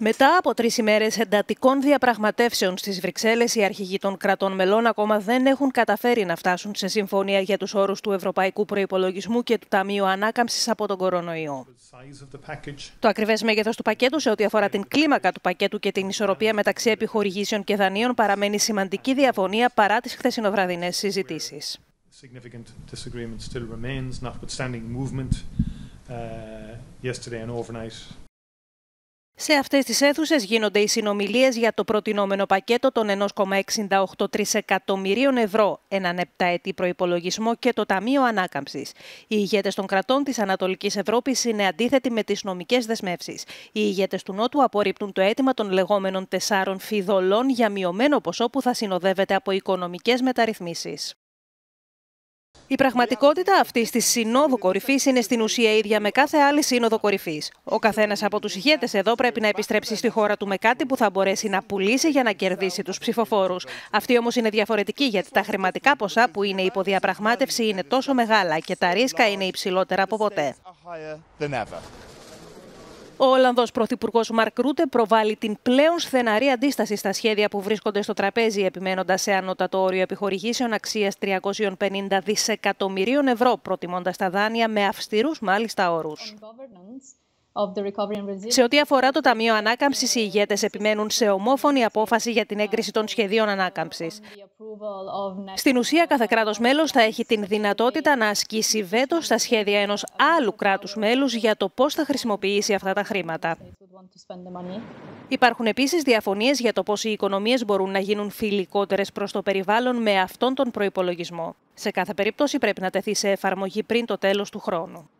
Μετά από τρεις ημέρες εντατικών διαπραγματεύσεων στις Βρυξέλλες, οι αρχηγοί των κρατών μελών ακόμα δεν έχουν καταφέρει να φτάσουν σε συμφωνία για τους όρους του Ευρωπαϊκού Προπολογισμού και του Ταμείου Ανάκαμψης από τον κορονοϊό. Το ακριβές μέγεθος του πακέτου σε ό,τι αφορά την κλίμακα του πακέτου και την ισορροπία μεταξύ επιχορηγήσεων και δανείων παραμένει σημαντική διαφωνία παρά τις χθεσινοβραδινές συζητήσεις. Σε αυτές τις αίθουσες γίνονται οι συνομιλίες για το προτινόμενο πακέτο των 1,68 τρισεκατομμυρίων ευρώ, έναν επταετή προϋπολογισμό και το Ταμείο Ανάκαμψης. Οι ηγέτες των κρατών της Ανατολικής Ευρώπης είναι αντίθετοι με τις νομικές δεσμεύσεις. Οι ηγέτες του Νότου απορρίπτουν το αίτημα των λεγόμενων τεσσάρων φιδωλών για μειωμένο ποσό που θα συνοδεύεται από οικονομικές μεταρρυθμίσεις. Η πραγματικότητα αυτής της Συνόδου Κορυφής είναι στην ουσία ίδια με κάθε άλλη Σύνοδο Κορυφής. Ο καθένας από τους ηγέτες εδώ πρέπει να επιστρέψει στη χώρα του με κάτι που θα μπορέσει να πουλήσει για να κερδίσει τους ψηφοφόρους. Αυτή όμως είναι διαφορετική γιατί τα χρηματικά ποσά που είναι υποδιαπραγμάτευση είναι τόσο μεγάλα και τα ρίσκα είναι υψηλότερα από ποτέ. Ο Ολλανδός Πρωθυπουργός Μαρκ Ρούτε προβάλλει την πλέον στεναρή αντίσταση στα σχέδια που βρίσκονται στο τραπέζι, επιμένοντας σε ανώτατο όριο επιχορηγήσεων αξίας 350 δισεκατομμυρίων ευρώ, προτιμώντας τα δάνεια με αυστηρούς μάλιστα όρους. Σε ό,τι αφορά το Ταμείο Ανάκαμψης, οι ηγέτες επιμένουν σε ομόφωνη απόφαση για την έγκριση των σχεδίων ανάκαμψης. Στην ουσία, κάθε κράτος μέλος θα έχει την δυνατότητα να ασκήσει βέτο στα σχέδια ενός άλλου κράτους μέλους για το πώς θα χρησιμοποιήσει αυτά τα χρήματα. Υπάρχουν επίσης διαφωνίες για το πώς οι οικονομίες μπορούν να γίνουν φιλικότερες προς το περιβάλλον με αυτόν τον προπολογισμό. Σε κάθε περίπτωση, πρέπει να τεθεί σε εφαρμογή πριν το τέλος του χρόνου.